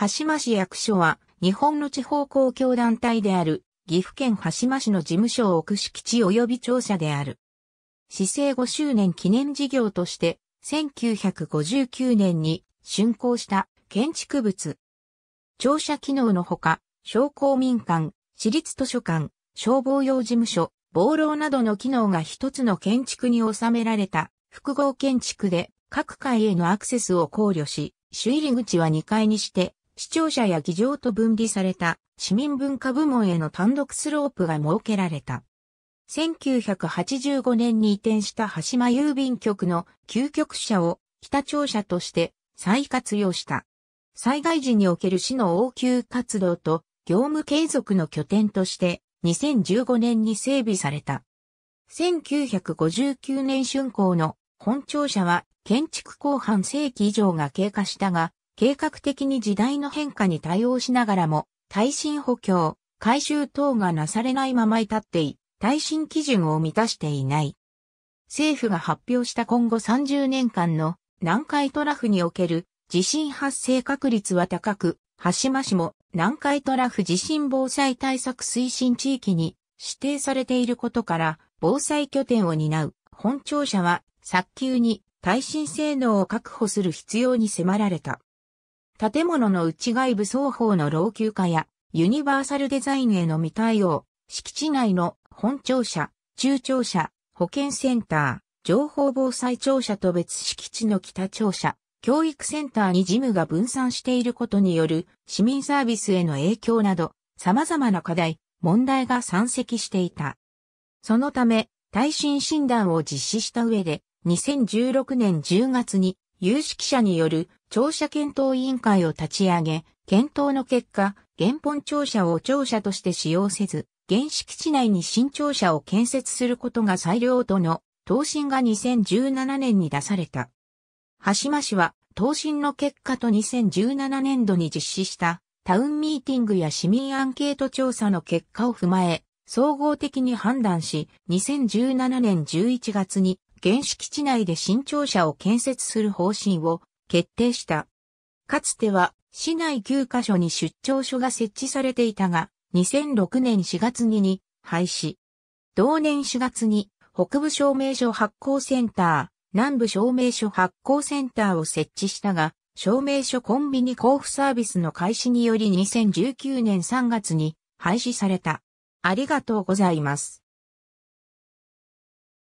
羽島市役所は、日本の地方公共団体である、岐阜県羽島市の事務所を置く敷地及び庁舎である。市政5周年記念事業として、1959年に竣工した建築物。庁舎機能のほか、商工民間、私立図書館、消防用事務所、防漏などの機能が一つの建築に収められた複合建築で各階へのアクセスを考慮し、主入り口は2階にして視聴者や議場と分離された市民文化部門への単独スロープが設けられた。1985年に移転した羽島郵便局の究極者を北庁舎として再活用した。災害時における市の応急活動と業務継続の拠点として2015年に整備された。1959年春工の本庁舎は建築後半世紀以上が経過したが、計画的に時代の変化に対応しながらも、耐震補強、改修等がなされないまま至ってい、耐震基準を満たしていない。政府が発表した今後30年間の南海トラフにおける地震発生確率は高く、羽島市も南海トラフ地震防災対策推進地域に指定されていることから、防災拠点を担う本庁舎は早急に耐震性能を確保する必要に迫られた。建物の内外部双方の老朽化や、ユニバーサルデザインへの未対応、敷地内の本庁舎、中庁舎、保健センター、情報防災庁舎と別敷地の北庁舎、教育センターに事務が分散していることによる市民サービスへの影響など、様々な課題、問題が山積していた。そのため、耐震診断を実施した上で、2016年10月に有識者による庁舎検討委員会を立ち上げ、検討の結果、原本庁舎を庁舎として使用せず、原敷地内に新庁舎を建設することが裁量との答申が2017年に出された。橋間氏は答申の結果と2017年度に実施したタウンミーティングや市民アンケート調査の結果を踏まえ、総合的に判断し、2017年11月に原始基地内で新庁舎を建設する方針を決定した。かつては市内9カ所に出張所が設置されていたが、2006年4月2に廃止。同年4月に北部証明書発行センター、南部証明書発行センターを設置したが、証明書コンビニ交付サービスの開始により2019年3月に廃止された。ありがとうございます。